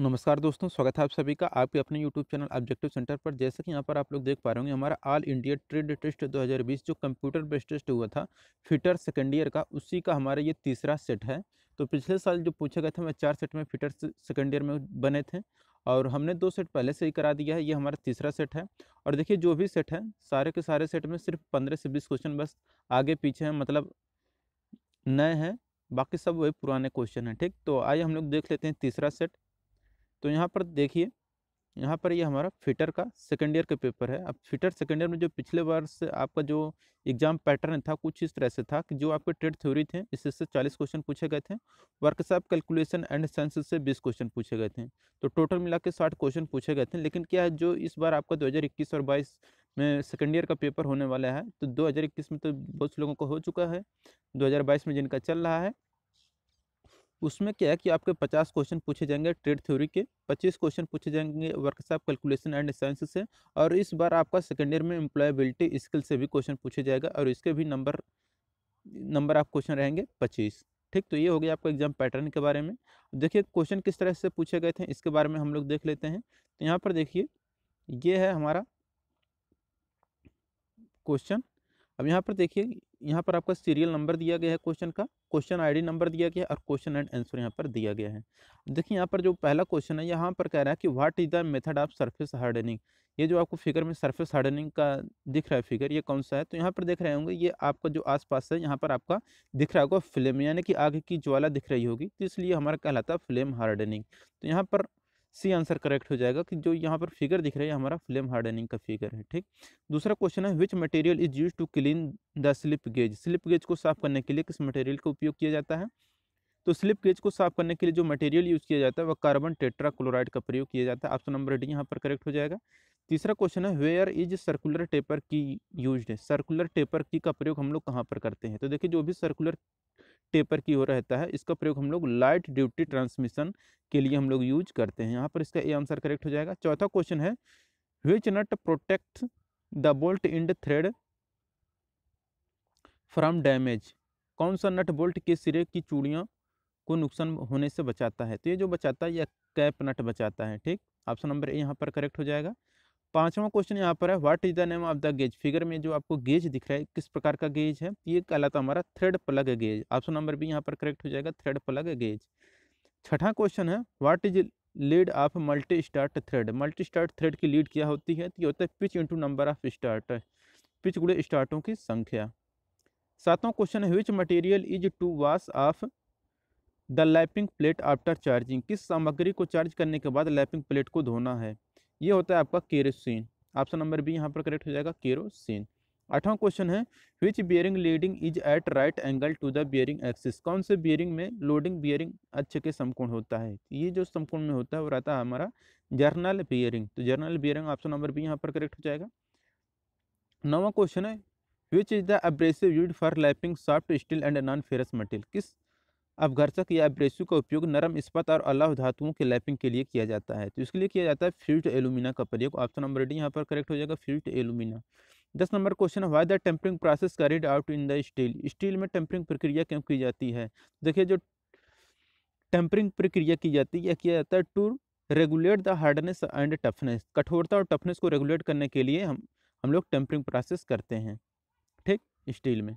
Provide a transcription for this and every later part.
नमस्कार दोस्तों स्वागत है आप सभी का आपके अपने YouTube चैनल ऑब्जेक्टिव सेंटर पर जैसे कि यहाँ पर आप लोग देख पा रहे होंगे हमारा ऑल इंडिया ट्रेड टेस्ट 2020 जो कंप्यूटर बेस्ड टेस्ट हुआ था फिटर सेकेंड ईयर का उसी का हमारा ये तीसरा सेट है तो पिछले साल जो पूछे गए थे हमें चार सेट में फिटर सेकेंड ईयर में बने थे और हमने दो सेट पहले से ही करा दिया है ये हमारा तीसरा सेट है और देखिए जो भी सेट है सारे के सारे सेट में सिर्फ पंद्रह से बीस क्वेश्चन बस आगे पीछे हैं मतलब नए हैं बाकी सब वही पुराने क्वेश्चन हैं ठीक तो आइए हम लोग देख लेते हैं तीसरा सेट तो यहाँ पर देखिए यहाँ पर ये यह हमारा फिटर का सेकेंड ईयर का पेपर है अब फिटर सेकेंड ईयर में जो पिछले वर्ष आपका जो एग्जाम पैटर्न था कुछ इस तरह से था कि जो आपके ट्रेड थ्योरी थे इससे से चालीस क्वेश्चन पूछे गए थे वर्कशॉप कैलकुलेशन एंड साइंस से बीस क्वेश्चन पूछे गए थे तो टोटल मिला के साठ क्वेश्चन पूछे गए थे लेकिन क्या जो इस बार आपका दो और बाईस में सेकेंड ईयर का पेपर होने वाला है तो दो में तो बहुत से लोगों को हो चुका है दो में जिनका चल रहा है उसमें क्या है कि आपके 50 क्वेश्चन पूछे जाएंगे ट्रेड थ्योरी के 25 क्वेश्चन पूछे जाएंगे वर्कशॉप कैलकुलेशन एंड साइंस से और इस बार आपका सेकेंड ईयर में एम्प्लॉयबिलिटी स्किल से भी क्वेश्चन पूछे जाएगा और इसके भी नंबर नंबर आप क्वेश्चन रहेंगे पच्चीस ठीक तो ये हो गया आपका एग्जाम पैटर्न के बारे में देखिए क्वेश्चन किस तरह से पूछे गए थे इसके बारे में हम लोग देख लेते हैं तो यहाँ पर देखिए ये है हमारा क्वेश्चन अब यहाँ पर देखिए यहाँ पर आपका सीरियल नंबर दिया गया है क्वेश्चन का क्वेश्चन आईडी नंबर दिया गया है और क्वेश्चन एंड आंसर यहाँ पर दिया गया है देखिए यहाँ पर जो पहला क्वेश्चन है यहाँ पर कह रहा है कि what is the method of surface hardening ये जो आपको फिगर में सरफेस हार्डनिंग का दिख रहा है फिगर ये कौन सा है तो यहाँ पर देख रहे होंगे ये आपका जो आसपास है यहाँ पर आपका दिख रहा होगा फ्लेम यानी कि आगे की ज्वाला दिख रही होगी तो इसलिए हमारा कहलाता है फ्लेम हार्डनिंग तो यहाँ पर सी आंसर करेक्ट हो जाएगा कि जो यहाँ पर फिगर दिख रहा है हमारा फ्लेम हार्डनिंग का फिगर है ठीक दूसरा क्वेश्चन है which material is use to clean the slip gauge slip gauge को साफ करने के लिए किस मटेरियल का उपयोग किया जाता है तो स्लिप गेज को साफ करने के लिए जो मटेरियल यूज़ किया जाता है वह कार्बन टेट्रा क्लोराइड का प्रयोग किया जाता है ऑप्शन नंबर डी यहाँ पर करेक्ट हो जाएगा तीसरा क्वेश्चन है वेयर इज सर्कुलर टेपर की यूज है सर्कुलर टेपर की का प्रयोग हम लोग कहाँ पर करते हैं तो देखिए जो भी सर्कुलर टेपर की ओर रहता है इसका प्रयोग हम लोग लाइट ड्यूटी ट्रांसमिशन के लिए हम लोग यूज करते हैं यहाँ पर इसका ए आंसर करेक्ट हो जाएगा चौथा क्वेश्चन है which nut protect the bolt end thread from damage कौन सा नट बोल्ट के सिरे की चूड़ियों को नुकसान होने से बचाता है तो ये जो बचाता है यह कैप नट बचाता है ठीक ऑप्शन नंबर ए यहाँ पर करेक्ट हो जाएगा पांचवा क्वेश्चन यहाँ पर है what is the name of the gauge figure में जो आपको गेज दिख रहा है किस प्रकार का गेज है ये कहलाता हमारा thread plug gauge option number भी यहाँ पर करेक्ट हो जाएगा थ्रेड प्लग गेज छठा क्वेश्चन है what is lead of multi start thread multi start thread की लीड क्या होती है तो ये होता है pitch into number of start pitch गुड़े स्टार्टों की संख्या सातवां क्वेश्चन है which material is to wash off the lapping plate after charging किस सामग्री को चार्ज करने के बाद लैपिंग प्लेट को धोना है ये होता है आपका केरोसिन ऑप्शन नंबर बी यहाँ पर करेक्ट हो जाएगा केरोसिन आठवां क्वेश्चन है which bearing leading is at right angle to the bearing axis कौन से बियरिंग में लोडिंग बियरिंग अच्छे के समकोण होता है ये जो समकोण में होता है वो रहता है हमारा जर्नल बियरिंग तो journal bearing option number B यहाँ पर करेक्ट हो जाएगा नवा क्वेश्चन है which is the abrasive use for lapping soft steel and non ferrous material किस अपघर्षक या ब्रेसू का उपयोग नरम इस्पात और अलाव धातुओं के लैपिंग के लिए किया जाता है तो इसके लिए किया जाता है फिल्ट एलुमिना का प्रयोग ऑप्शन नंबर डी यहाँ पर करेक्ट हो जाएगा फिल्ट एलुमिना दस नंबर क्वेश्चन है why the tempering process carried out in the steel steel में टेम्परिंग प्रक्रिया क्यों की जाती है देखिए जो टेम्परिंग प्रक्रिया की जाती है यह किया जाता है to regulate the hardness and toughness कठोरता और टफनेस को रेगुलेट करने के लिए हम हम लोग टेम्परिंग प्रोसेस करते हैं ठीक स्टील में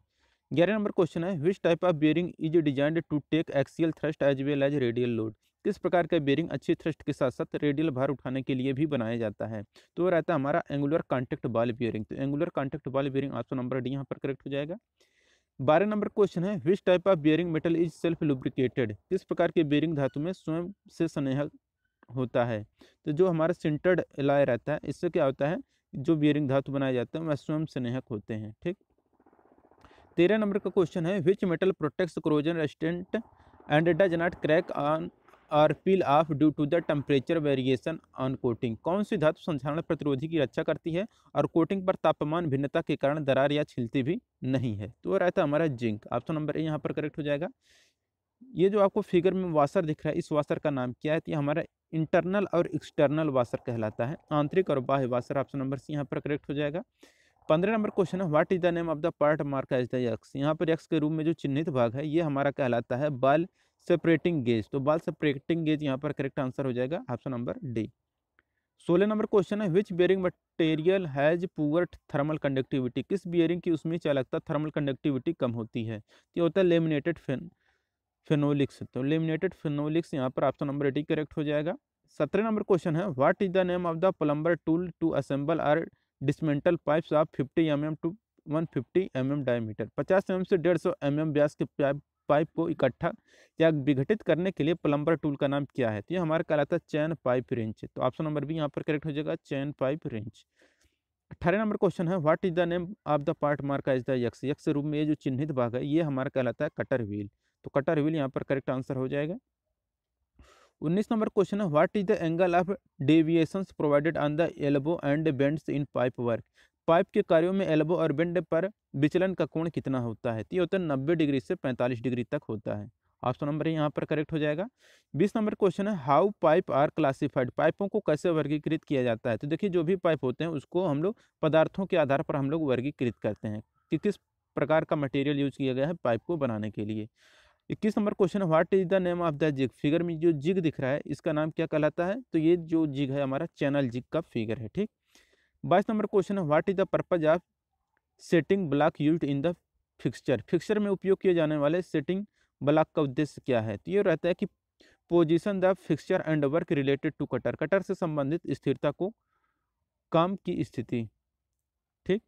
ग्यारह नंबर क्वेश्चन है which type of bearing is designed to take axial thrust as well as radial load किस प्रकार का बेयरिंग अच्छे थ्रस्ट के साथ साथ रेडियल भार उठाने के लिए भी बनाया जाता है तो वो रहता है हमारा एंगुलर कॉन्टेक्ट बाल बियरिंग तो angular contact ball bearing option number D यहाँ पर करेक्ट हो जाएगा बारह नंबर क्वेश्चन है which type of bearing metal is self lubricated किस प्रकार के बेयरिंग धातु में स्वयं से स्नेहक होता है तो जो हमारा सिंटर्ड एलाय रहता है इससे क्या होता है जो बियरिंग धातु बनाए जाते हैं वह स्वयं स्नेहक होते हैं ठीक तेरह नंबर का क्वेश्चन है which metal protects corrosion resistant and does not crack on or peel off due to the temperature variation on coating कौन सी धातु संसारण प्रतिरोधी की रक्षा करती है और कोटिंग पर तापमान भिन्नता के कारण दरार या छिलती भी नहीं है तो रहता हमारा जिंक ऑप्शन नंबर ए यहाँ पर करेक्ट हो जाएगा ये जो आपको फिगर में वाशर दिख रहा है इस वाशर का नाम क्या है तो हमारा इंटरनल और एक्सटर्नल वाशर कहलाता है आंतरिक और बाह्य वासर ऑप्शन नंबर सी यहाँ पर करेक्ट हो जाएगा पंद्रह नंबर क्वेश्चन है what is the name of the part mark as the X यहाँ पर यक्स के रूप में जो चिन्हित भाग है ये हमारा कहलाता है बाल सेपरेटिंग गेज तो बाल सेपरेटिंग गेज यहाँ पर करेक्ट आंसर हो जाएगा ऑप्शन नंबर डी सोलह नंबर क्वेश्चन है which bearing material has poor thermal conductivity किस बियरिंग की उसमें चालकता थर्मल कंडक्टिविटी कम होती है तो होता है लेमिनेटेड फेन फिनोलिक्स तो लेमिनेटेड फिनोलिक्स यहाँ पर ऑप्शन नंबर डी करेक्ट हो जाएगा सत्रह नंबर क्वेश्चन है what is the name of the plumber tool to assemble or dismantle pipes आप 50 M mm to 150 fifty mm diameter 50 M mm से 150 सौ mm व्यास के पाइप पाइप को इकट्ठा या विघटित करने के लिए प्लम्बर टूल का नाम क्या है तो ये हमारा कहलाता है चैन पाइप रेंज तो ऑप्शन नंबर बी यहाँ पर करेक्ट हो जाएगा चैन पाइप रेंज अठारह नंबर क्वेश्चन है what is the name of the part marked is the X X रूप में ये जो चिन्हित भाग है ये हमारा कहलाता है कटर व्हील तो कटर व्हील यहाँ पर करेक्ट आंसर हो जाएगा उन्नीस नंबर क्वेश्चन है what is the angle of deviation provided on the elbow and bends in pipe work pipe के कार्यों में एल्बो और बेंड पर विचलन का कोण कितना होता है तो ये होता है नब्बे डिग्री से पैंतालीस डिग्री तक होता है ऑप्शन नंबर यहाँ पर करेक्ट हो जाएगा बीस नंबर क्वेश्चन है हाउ पाइप आर क्लासिफाइड पाइपों को कैसे वर्गीकृत किया जाता है तो देखिए जो भी पाइप होते हैं उसको हम लोग पदार्थों के आधार पर हम लोग वर्गीकृत करते हैं कि किस प्रकार का मटेरियल यूज किया गया है पाइप को बनाने के लिए इक्कीस number question what is the name of the jig figure में जो जिग दिख रहा है इसका नाम क्या कहलाता है तो ये जो जिग है हमारा चैनल जिग का फिगर है ठीक बाईस नंबर क्वेश्चन है what is the purpose of setting block use in the fixture fixture में उपयोग किए जाने वाले सेटिंग ब्लॉक का उद्देश्य क्या है तो ये रहता है कि position the fixture and work related to cutter cutter से संबंधित स्थिरता को काम की स्थिति ठीक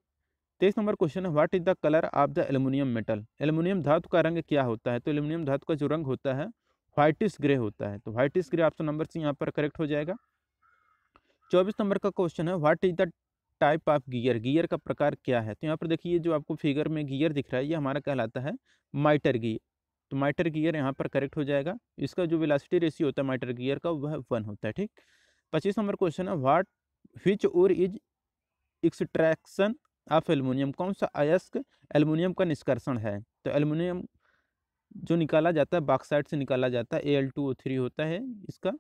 तेईस नंबर क्वेश्चन है what is the colour of the aluminium metal aluminium धातु का रंग क्या होता है तो एल्यूमिनियम धातु का जो रंग होता है व्हाइटिस ग्रे होता है तो whitish grey option number C यहाँ पर करेक्ट हो जाएगा चौबीस नंबर का क्वेश्चन है what is the type of gear gear का प्रकार क्या है तो यहाँ पर देखिए जो आपको फिगर में गियर दिख रहा है ये हमारा कहलाता है माइटर गियर तो माइटर गियर यहाँ पर करेक्ट हो जाएगा इसका जो वेलासिटी रेशियो होता है माइटर गियर का वह वन होता है ठीक पच्चीस नंबर क्वेश्चन है what which ore is extraction of aluminium कौन सा अयस्क एलमिनियम का निष्कर्षण है तो एलमिनियम जो निकाला जाता है बाक्साइड से निकाला जाता है A L two O three होता है इसका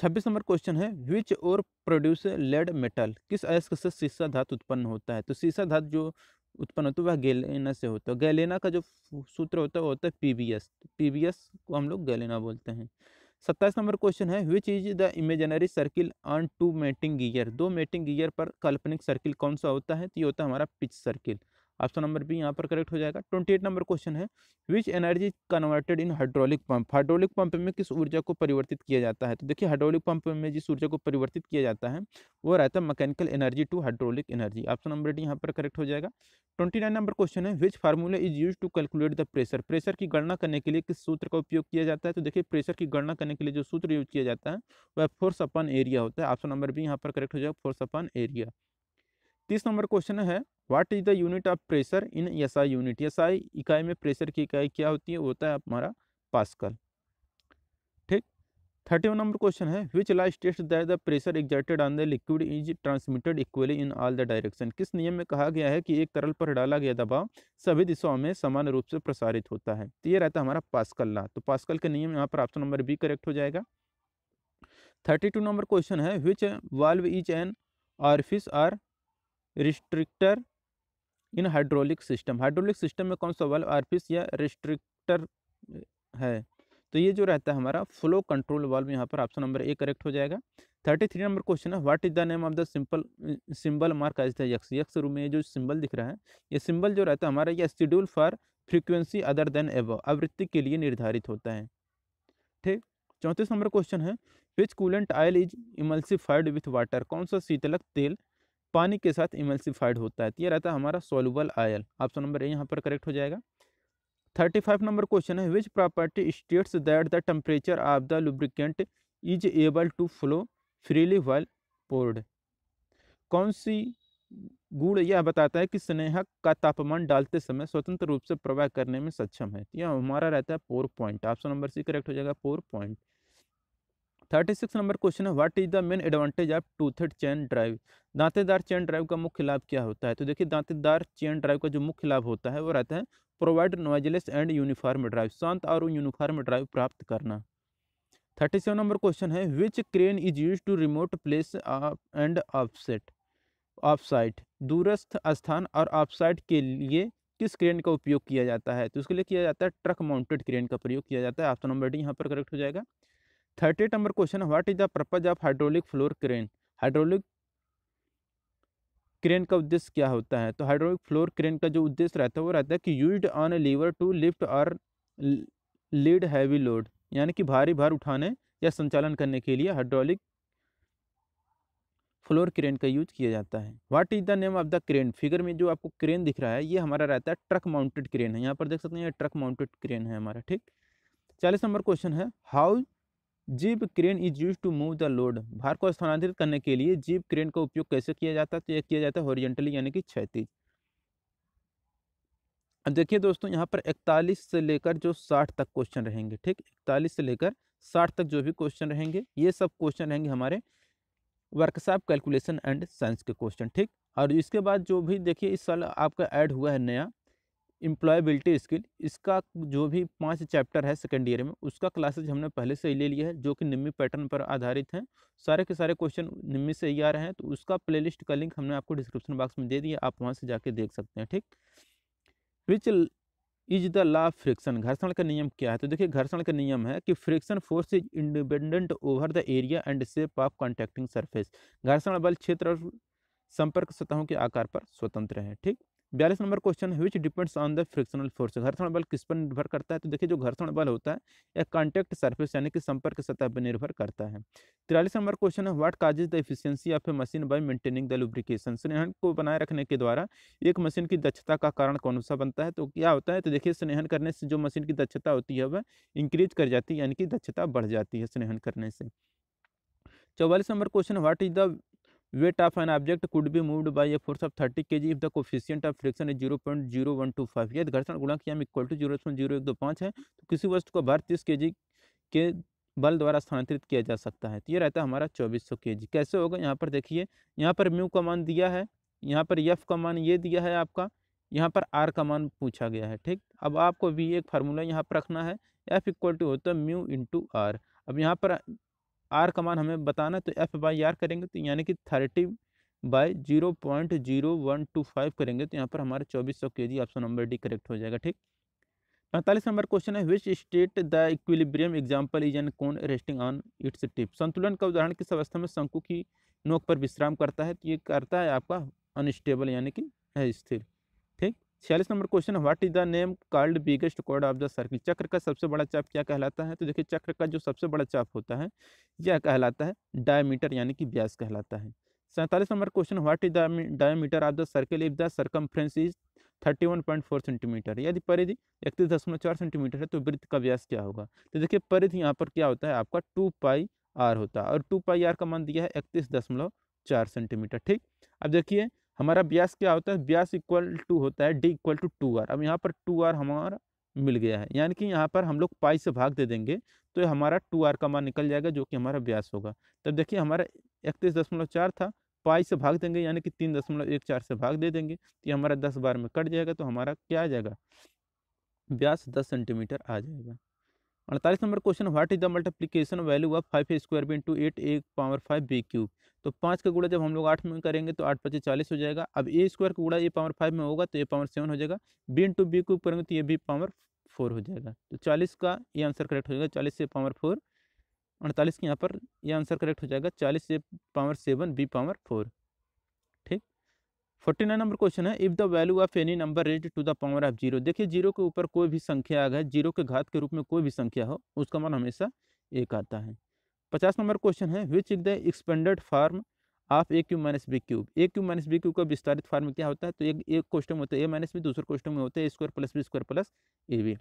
छब्बीस नंबर क्वेश्चन है विच और प्रोड्यूस लेड मेटल किस अयस्क से सीसा धातु उत्पन्न होता है तो सीसा धातु जो उत्पन्न होता है वह गैलेना से होता है गैलेना का जो सूत्र होता है वो होता है पी बी को हम लोग गैलेना बोलते हैं सत्ताईस नंबर क्वेश्चन है which is the imaginary circle on two mating gear दो मेटिंग गियर पर काल्पनिक सर्किल कौन सा होता है तो ये होता है हमारा पिच सर्किल ऑप्शन तो नंबर बी यहाँ पर करेक्ट हो जाएगा ट्वेंटी एट नंबर क्वेश्चन है which energy converted in hydraulic pump hydraulic pump में किस ऊर्जा को परिवर्तित किया जाता है तो देखिए हाइड्रोलिक पंप में जिस ऊर्जा को परिवर्तित किया जाता है वो रहता है mechanical energy to hydraulic energy option number D यहाँ पर करेक्ट हो जाएगा ट्वेंटी नाइन नंबर क्वेश्चन है which formula is use to calculate the pressure pressure की गणना करने के लिए किस सूत्र का उपयोग किया जाता है तो देखिए प्रेशर की गणना करने के लिए जो सूत्र यूज किया जाता है वह फोर्स अपन एरिया होता है ऑप्शन तो नंबर बी यहाँ पर करेक्ट हो जाएगा फोर्स अपन एरिया तीस नंबर क्वेश्चन है what is the unit of pressure in SI unit SI इकाई में प्रेशर की इकाई क्या होती है होता है हमारा पास्कल ठीक थर्टी वन नंबर क्वेश्चन है विच लाइज टेस्ट that the pressure exerted on the liquid is transmitted equally in all the direction किस नियम में कहा गया है कि एक तरल पर डाला गया दबाव सभी दिशाओं में समान रूप से प्रसारित होता है तो ये रहता है हमारा पास्कल ला तो पास्कल के नियम यहाँ पर ऑप्शन नंबर बी करेक्ट हो जाएगा थर्टी टू नंबर क्वेश्चन है which valve is an orifice or restrictor in hydraulic system hydraulic system में कौन सा वाल्व आरफिस या रिस्ट्रिक्टर है तो ये जो रहता है हमारा फ्लो कंट्रोल वाल्व यहाँ पर ऑप्शन नंबर ए करेक्ट हो जाएगा थर्टी थ्री नंबर क्वेश्चन है what is the name of the simple symbol mark as था यक्स यक्स रूम में ये जो सिंबल दिख रहा है ये सिंबल जो रहता है हमारा ये schedule for frequency other than एव आवृत्ति के लिए निर्धारित होता है ठीक चौंतीस नंबर क्वेश्चन है which coolant oil is emulsified with water कौन सा शीतलक तेल पानी के साथ इमल्सिफाइड होता है तो ये रहता है हमारा soluble oil option number A यहाँ पर करेक्ट हो जाएगा थर्टी फाइव नंबर क्वेश्चन है which property states that the temperature of the lubricant is able to flow freely well poured कौन सी गुण यह बताता है कि स्नेहक का तापमान डालते समय स्वतंत्र रूप से प्रवाह करने में सक्षम है तो यह हमारा रहता है pour point option number C correct हो जाएगा pour point thirty six number question है what is the main advantage of टू थर्ड चेन ड्राइव दांतेदार चेन ड्राइव का मुख्य लाभ क्या होता है तो देखिए दांतेदार चेन ड्राइव का जो मुख्य लाभ होता है वो रहता है provide noiseless and uniform drive शांत और यूनिफॉर्म ड्राइव प्राप्त करना थर्टी सेवन नंबर क्वेश्चन है which crane is use to remote place and offset offsite दूरस्थ स्थान और ऑफसाइट के लिए किस क्रेन का उपयोग किया जाता है तो उसके लिए किया जाता है ट्रक माउंटेड क्रेन का प्रयोग किया जाता है ऑप्शन नंबर डी यहाँ पर करेक्ट हो जाएगा thirty number question what is the purpose of hydraulic floor crane hydraulic crane का उद्देश्य क्या होता है तो हाइड्रोलिक फ्लोर क्रेन का जो उद्देश्य रहता है वो रहता है कि use on lever to lift or lead heavy load यानी कि भारी भार उठाने या संचालन करने के लिए हाइड्रोलिक फ्लोर क्रेन का यूज किया जाता है what is the name of the crane figure में जो आपको क्रेन दिख रहा है ये हमारा रहता है ट्रक माउंटेड क्रेन है यहाँ पर देख सकते हैं ये ट्रक माउंटेड क्रेन है हमारा ठीक चालीस नंबर क्वेश्चन है how jeep crane is use to move the load भार को स्थानांतरित करने के लिए जीप क्रेन का उपयोग कैसे किया जाता है तो यह किया जाता है ओरिजेंटली यानी कि क्षैतिज अब देखिए दोस्तों यहाँ पर इकतालीस से लेकर जो साठ तक क्वेश्चन रहेंगे ठीक इकतालीस से लेकर साठ तक जो भी क्वेश्चन रहेंगे ये सब क्वेश्चन रहेंगे हमारे वर्कशॉप कैलकुलेशन एंड साइंस के क्वेश्चन ठीक और इसके बाद जो भी देखिए इस साल आपका ऐड हुआ है नया इम्प्लॉयबिलिटी स्किल इसका जो भी पांच चैप्टर है सेकेंड ईयर में उसका क्लासेज हमने पहले से ही ले लिया है जो कि निम्मी पैटर्न पर आधारित हैं सारे के सारे क्वेश्चन निम्मी से ही आ रहे हैं तो उसका प्लेलिस्ट का लिंक हमने आपको डिस्क्रिप्शन बॉक्स में दे दिया आप वहाँ से जाके देख सकते हैं ठीक which is the law of friction घर्षण का नियम क्या है तो देखिए घर्षण का नियम है कि friction force is independent over the area and shape of contacting surface घर्षण बल क्षेत्र और संपर्क सतहों के आकार पर स्वतंत्र है ठीक बयालीस नंबर क्वेश्चन है which depends on the frictional force घर्षण बल किस पर निर्भर करता है तो देखिए जो घर्षण बल होता है यह कॉन्टैक्ट सर्फेस यानी कि संपर्क सतह पर निर्भर करता है तिरालीस नंबर क्वेश्चन है what causes the efficiency of a machine by maintaining the lubrication स्नेहन को बनाए रखने के द्वारा एक मशीन की दक्षता का कारण कौन सा बनता है तो क्या होता है तो देखिए स्नेहन करने से जो मशीन की दक्षता होती है वह इंक्रीज कर जाती है यानी कि दक्षता बढ़ जाती है स्नेहन करने से चौवालीस number question what is the weight of an object could be moved by a force of thirty K G if the coefficient of friction है zero point zero one two five यदि घर्षण गुणा M equal to zero point zero एक दो पाँच है तो किसी वस्तु को भार तीस के जी के बल द्वारा स्थानांतरित किया जा सकता है तो ये रहता है हमारा चौबीस सौ के जी कैसे होगा यहाँ पर देखिए यहाँ पर म्यू का मान दिया है यहाँ पर यफ का मान ये दिया है आपका यहाँ पर आर का मान पूछा गया है ठीक अब आपको भी एक फार्मूला यहाँ पर रखना है एफ इक्वल टू होता है म्यू इंटू आर अब यहाँ पर आर का मान हमें बताना तो एफ बाई आर करेंगे तो यानी कि thirty by zero point zero one two five करेंगे तो यहाँ पर हमारे चौबीस सौ के जी ऑप्शन नंबर डी करेक्ट हो जाएगा ठीक पैंतालीस नंबर क्वेश्चन है which state the equilibrium example is an cone resting on its tip संतुलन का उदाहरण किस अवस्था में शंकु की नोक पर विश्राम करता है तो ये करता है आपका अनस्टेबल यानी कि है स्थिर ठीक छियालीस number question what is the name called biggest chord of the circle चक्र का सबसे बड़ा चाप क्या कहलाता है तो देखिए चक्र का जो सबसे बड़ा चाप होता है यह कहलाता है डायमीटर यानी कि ब्यास कहलाता है सैंतालीस number question what is the diameter of the circle if the circumference is thirty one point four centimetre यदि परिधि इकतीस दशमलव चार सेंटीमीटर है तो वृत्त का व्यास क्या होगा तो देखिए परिधि यहाँ पर क्या होता है आपका टू पाई आर होता है और टू पाई आर का मान दिया है इकतीस दशमलव चार सेंटीमीटर ठीक अब देखिए हमारा ब्यास क्या होता है ब्यास इक्वल टू होता है D equal to two R अब यहाँ पर टू आर हमारा मिल गया है यानी कि यहाँ पर हम लोग पाई से भाग दे देंगे तो हमारा टू आर का मान निकल जाएगा जो कि हमारा ब्यास होगा तब देखिए हमारा इकतीस दशमलव चार था पाई से भाग देंगे यानी कि तीन दशमलव एक चार से भाग दे देंगे तो ये हमारा दस बार में कट जाएगा तो हमारा क्या आ जाएगा ब्यास दस सेंटीमीटर आ जाएगा अड़तालीस number question what is the multiplication value of five square B into eight A power five B cube तो पाँच का गुड़ा जब हम लोग आठ में करेंगे तो आठ पच्चीस चालीस हो जाएगा अब ए स्क्वायर का गुड़ा ए पावर फाइव में होगा तो ए पावर सेवन हो जाएगा बी इंटू बी क्यूब करेंगे तो ये बी पावर फोर हो जाएगा तो चालीस का ये आंसर करेक्ट हो जाएगा चालीस ए पावर फोर अड़तालीस के यहाँ पर ये आंसर करेक्ट हो जाएगा चालीस A power seven B power four forty nine number question है if the value of any number raise to the power of zero देखिए जीरो के ऊपर कोई भी संख्या आ गए जीरो के घात के रूप में कोई भी संख्या हो उसका मान हमेशा एक आता है पचास नंबर क्वेश्चन है which is the expanded form of A cube minus B cube A cube minus B cube का विस्तारित फार्म क्या होता है तो एक एक क्वेश्चन में होता है ए माइनस बी दूसरे क्वेश्चन में होता है A square plus B square plus A B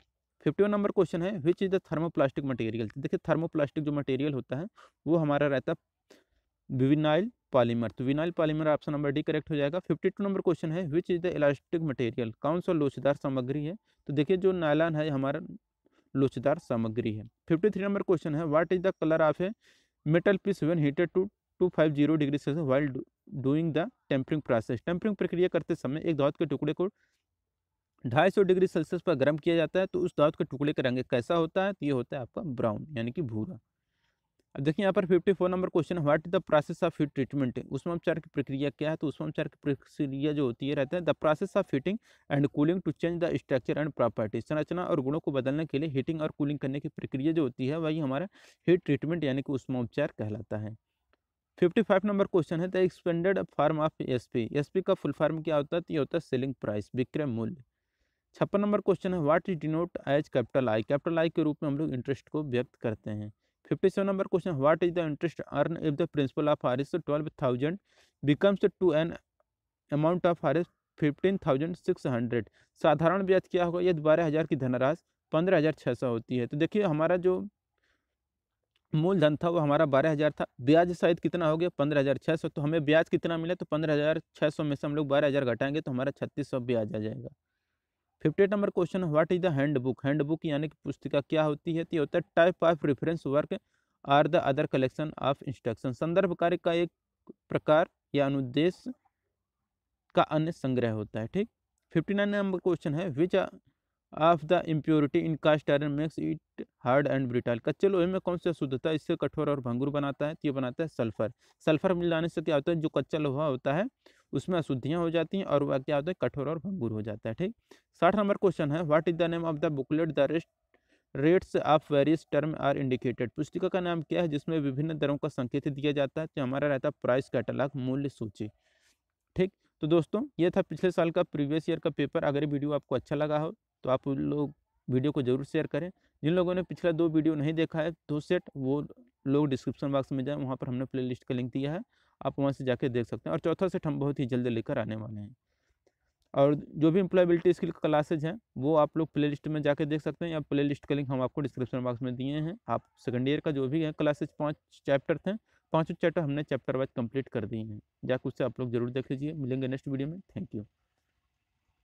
fifty one number question है which is the thermoplastic material देखिए थर्मोप्लास्टिक जो मटेरियल होता है वो हमारा रहता है विविनाइल पॉलीमर तो vinyl polymer option number D correct हो जाएगा फिफ्टी टू नंबर क्वेश्चन है which is the elastic material कौन सा लोचदार सामग्री है तो देखिए जो नायलान है हमारा लोचदार सामग्री है फिफ्टी थ्री नंबर क्वेश्चन है what is the colour of a metal piece when heated to two five zero degree Celsius while doing the tempering process tempering प्रक्रिया करते समय एक धातु के टुकड़े को ढाई सौ डिग्री सेल्सियस पर गर्म किया जाता है तो उस धातु के टुकड़े का रंग कैसा होता है तो ये होता है आपका ब्राउन यानी कि भूरा अब देखिए यहाँ पर fifty four number question what is the process of heat treatment उसमें उपचार की प्रक्रिया क्या है तो उसमें उपचार की प्रक्रिया जो होती है रहता है the process of heating and cooling to change the structure and property संरचना और गुणों को बदलने के लिए हीटिंग और कूलिंग करने की प्रक्रिया जो होती है वही हमारा हीट ट्रीटमेंट यानी कि उष्मा उपचार कहलाता है फिफ्टी फाइव नंबर क्वेश्चन है the expanded form of S P S P का फुल फार्म क्या होता है तो ये होता है सेलिंग प्राइस विक्रय मूल्य छप्पन नंबर क्वेश्चन है what is denote as capital I capital I के रूप में हम लोग इंटरेस्ट को व्यक्त करते हैं fifty seven number question what is the interest earn if the principal of R S twelve thousand becomes to an amount of R S fifteen thousand six hundred साधारण ब्याज क्या होगा यदि बारह हज़ार की धनराशि पंद्रह हज़ार छः सौ होती है तो देखिए हमारा जो मूलधन था वो हमारा बारह हज़ार था ब्याज शायद कितना हो गया पंद्रह हज़ार छः सौ तो हमें ब्याज कितना मिला तो पंद्रह हज़ार छः सौ में से हम लोग बारह हज़ार घटाएंगे तो हमारा छत्तीस सौ ब्याज आ जाएगा fifty number question what is the handbook handbook यानी कि पुस्तिका क्या होती है तो होता है type of reference work or the other collection of instruction संदर्भ कार्य का एक प्रकार या अनुदेश का अन्य संग्रह होता है ठीक फिफ्टी नाइन नंबर क्वेश्चन है which of the impurity in cast iron makes it hard and brittle कच्चे लोहे में कौन सा शुद्धता इससे कठोर और भंगुर बनाता है तो ये बनाता है सल्फर सल्फर मिल जाने से क्या होता है जो कच्चा लोहा होता है उसमें अशुद्धियाँ हो जाती हैं और वह क्या होता है कठोर और भंगुर हो जाता है ठीक साठ नंबर क्वेश्चन है what is the name of the booklet the rest rates of various term are indicated पुस्तिका का नाम क्या है जिसमें विभिन्न दरों का संकेत दिया जाता है जो हमारा रहता है प्राइस कैटलाग मूल्य सूची ठीक तो दोस्तों ये था पिछले साल का प्रीवियस ईयर का पेपर अगर वीडियो आपको अच्छा लगा हो तो आप लोग वीडियो को जरूर शेयर करें जिन लोगों ने पिछला दो वीडियो नहीं देखा है दो तो सेट वो लोग डिस्क्रिप्शन बॉक्स में जाए वहाँ पर हमने प्लेलिस्ट का लिंक दिया है आप वहाँ से जाके देख सकते हैं और चौथा सेट हम बहुत ही जल्दी लेकर आने वाले हैं और जो भी एम्प्लॉयबिलिटी स्किल क्लासेज हैं वो आप लोग प्ले लिस्ट में जाके देख सकते हैं या प्ले लिस्ट का लिंक हम आपको डिस्क्रिप्शन बॉक्स में दिए हैं आप सेकेंड ईयर का जो भी है क्लासेज पाँच चैप्टर थे पाँचों चैप्टर हमने चैप्टर वाइज कंप्लीट कर दिए हैं जाकर उससे आप लोग जरूर देख लीजिए मिलेंगे नेक्स्ट वीडियो में थैंक यू